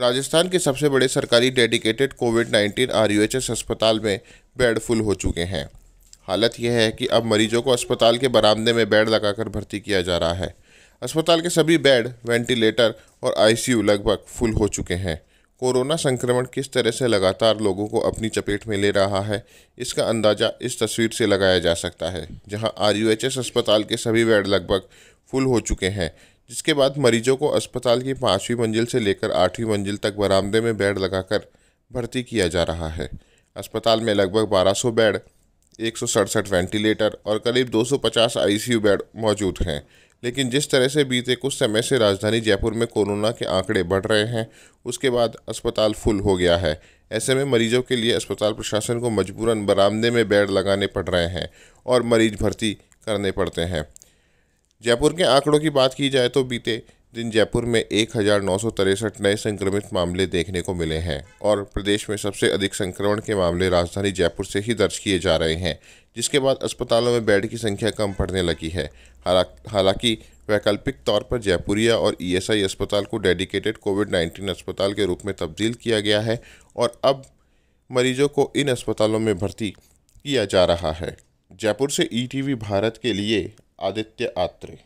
राजस्थान के सबसे बड़े सरकारी डेडिकेटेड कोविड 19 आर अस्पताल में बेड फुल हो चुके हैं हालत यह है कि अब मरीजों को अस्पताल के बरामदे में बेड लगाकर भर्ती किया जा रहा है अस्पताल के सभी बेड वेंटिलेटर और आईसीयू लगभग फुल हो चुके हैं कोरोना संक्रमण किस तरह से लगातार लोगों को अपनी चपेट में ले रहा है इसका अंदाज़ा इस तस्वीर से लगाया जा सकता है जहां आरयूएचएस अस्पताल के सभी बेड लगभग फुल हो चुके हैं जिसके बाद मरीजों को अस्पताल की पाँचवीं मंजिल से लेकर आठवीं मंजिल तक बरामदे में बेड लगाकर भर्ती किया जा रहा है अस्पताल में लगभग 1200 बेड एक वेंटिलेटर और करीब 250 आईसीयू बेड मौजूद हैं लेकिन जिस तरह से बीते कुछ समय से राजधानी जयपुर में कोरोना के आंकड़े बढ़ रहे हैं उसके बाद अस्पताल फुल हो गया है ऐसे में मरीजों के लिए अस्पताल प्रशासन को मजबूरन बरामदे में बेड लगाने पड़ रहे हैं और मरीज भर्ती करने पड़ते हैं जयपुर के आंकड़ों की बात की जाए तो बीते दिन जयपुर में एक नए संक्रमित मामले देखने को मिले हैं और प्रदेश में सबसे अधिक संक्रमण के मामले राजधानी जयपुर से ही दर्ज किए जा रहे हैं जिसके बाद अस्पतालों में बेड की संख्या कम पड़ने लगी है हालांकि वैकल्पिक तौर पर जयपुरिया और ईएसआई अस्पताल को डेडिकेटेड कोविड 19 अस्पताल के रूप में तब्दील किया गया है और अब मरीजों को इन अस्पतालों में भर्ती किया जा रहा है जयपुर से ई भारत के लिए आदित्य आत्रे